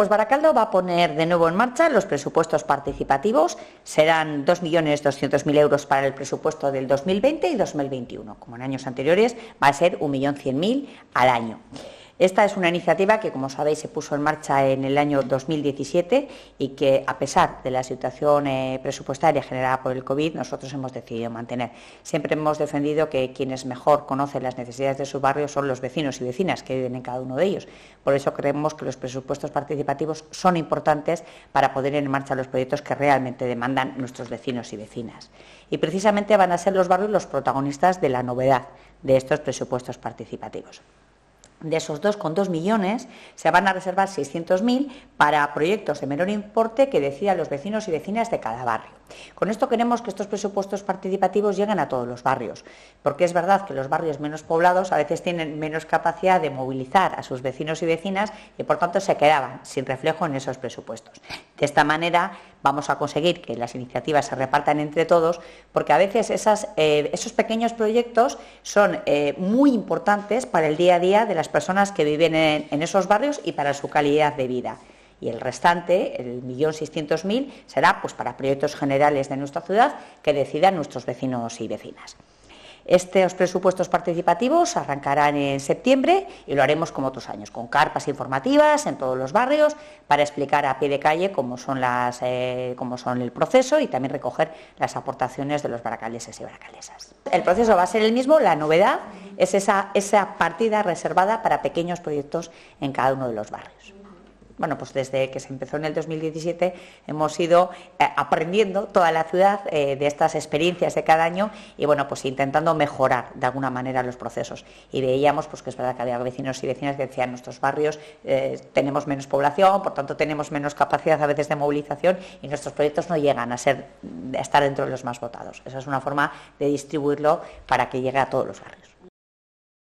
pues Baracaldo va a poner de nuevo en marcha los presupuestos participativos. Serán 2.200.000 euros para el presupuesto del 2020 y 2021. Como en años anteriores, va a ser 1.100.000 al año. Esta es una iniciativa que, como sabéis, se puso en marcha en el año 2017 y que, a pesar de la situación eh, presupuestaria generada por el COVID, nosotros hemos decidido mantener. Siempre hemos defendido que quienes mejor conocen las necesidades de su barrio son los vecinos y vecinas que viven en cada uno de ellos. Por eso creemos que los presupuestos participativos son importantes para poner en marcha los proyectos que realmente demandan nuestros vecinos y vecinas. Y precisamente van a ser los barrios los protagonistas de la novedad de estos presupuestos participativos. De esos 2,2 millones se van a reservar 600.000 para proyectos de menor importe que decían los vecinos y vecinas de cada barrio. Con esto queremos que estos presupuestos participativos lleguen a todos los barrios, porque es verdad que los barrios menos poblados a veces tienen menos capacidad de movilizar a sus vecinos y vecinas y por tanto se quedaban sin reflejo en esos presupuestos. De esta manera vamos a conseguir que las iniciativas se repartan entre todos, porque a veces eh, esos pequeños proyectos son eh, muy importantes para el día a día de las personas que viven en esos barrios y para su calidad de vida y el restante, el millón será pues para proyectos generales de nuestra ciudad que decidan nuestros vecinos y vecinas. Estos presupuestos participativos arrancarán en septiembre y lo haremos como otros años, con carpas informativas en todos los barrios para explicar a pie de calle cómo son, las, eh, el proceso y también recoger las aportaciones de los baracaleses y baracalesas. El proceso va a ser el mismo, la novedad es esa partida reservada para pequeños proyectos en cada uno de los barrios bueno, pues desde que se empezó en el 2017 hemos ido eh, aprendiendo toda la ciudad eh, de estas experiencias de cada año y bueno, pues intentando mejorar de alguna manera los procesos. Y veíamos pues que es verdad que había vecinos y vecinas que decían nuestros barrios eh, tenemos menos población, por tanto tenemos menos capacidad a veces de movilización y nuestros proyectos no llegan a ser a estar dentro de los más votados. Esa es una forma de distribuirlo para que llegue a todos los barrios.